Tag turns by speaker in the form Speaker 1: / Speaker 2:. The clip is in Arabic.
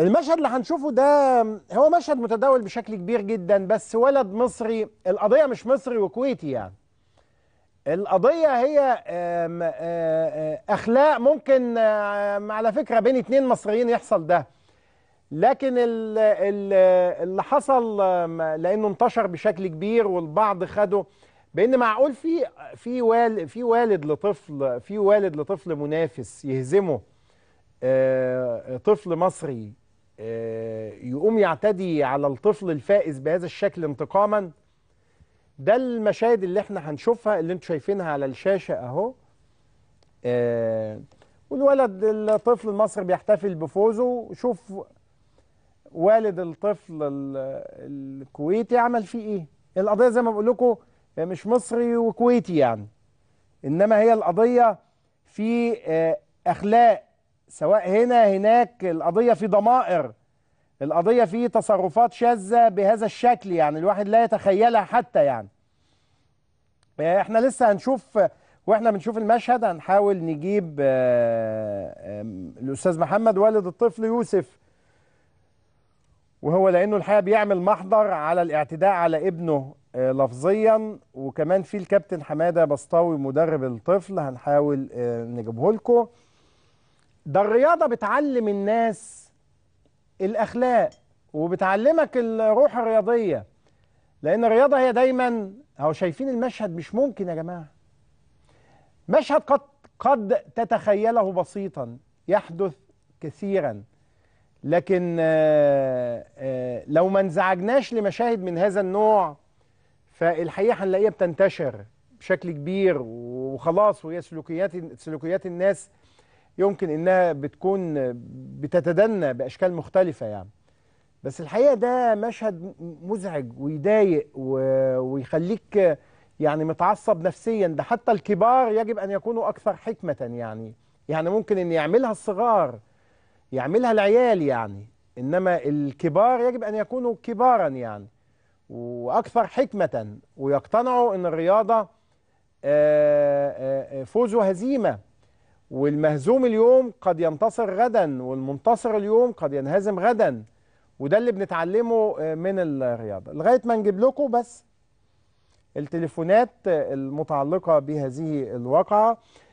Speaker 1: المشهد اللي هنشوفه ده هو مشهد متداول بشكل كبير جدا بس ولد مصري القضية مش مصري وكويتي يعني القضية هي أخلاق ممكن على فكرة بين اتنين مصريين يحصل ده لكن اللي حصل لأنه انتشر بشكل كبير والبعض خده بأن معقول في في والد في والد لطفل في والد لطفل منافس يهزمه طفل مصري آه، يقوم يعتدي على الطفل الفائز بهذا الشكل انتقاما ده المشاهد اللي احنا هنشوفها اللي انتوا شايفينها على الشاشه اهو آه والولد الطفل المصري بيحتفل بفوزه شوف والد الطفل الكويتي عمل فيه ايه القضيه زي ما بقول لكم مش مصري وكويتي يعني انما هي القضيه في آه، اخلاق سواء هنا هناك القضية في ضمائر القضية في تصرفات شاذة بهذا الشكل يعني الواحد لا يتخيلها حتى يعني آه، احنا لسه هنشوف واحنا بنشوف المشهد هنحاول نجيب آه، الأستاذ محمد والد الطفل يوسف وهو لأنه الحقيقة بيعمل محضر على الاعتداء على ابنه آه، لفظيا وكمان في الكابتن حمادة بسطاوي مدرب الطفل هنحاول نجيبه لكم ده الرياضة بتعلم الناس الأخلاق وبتعلمك الروح الرياضية لأن الرياضة هي دايما أهو شايفين المشهد مش ممكن يا جماعة مشهد قد قد تتخيله بسيطا يحدث كثيرا لكن آه، آه، لو ما انزعجناش لمشاهد من هذا النوع فالحقيقة هنلاقيها بتنتشر بشكل كبير وخلاص وهي سلوكيات سلوكيات الناس يمكن انها بتكون بتتدنى باشكال مختلفه يعني بس الحقيقه ده مشهد مزعج ويضايق ويخليك يعني متعصب نفسيا ده حتى الكبار يجب ان يكونوا اكثر حكمه يعني يعني ممكن ان يعملها الصغار يعملها العيال يعني انما الكبار يجب ان يكونوا كبارا يعني واكثر حكمه ويقتنعوا ان الرياضه آه، آه، آه، فوز وهزيمه والمهزوم اليوم قد ينتصر غدا والمنتصر اليوم قد ينهزم غدا وده اللي بنتعلمه آه، من الرياضة لغاية ما نجيب لكم بس التليفونات آه، المتعلقة بهذه الواقعة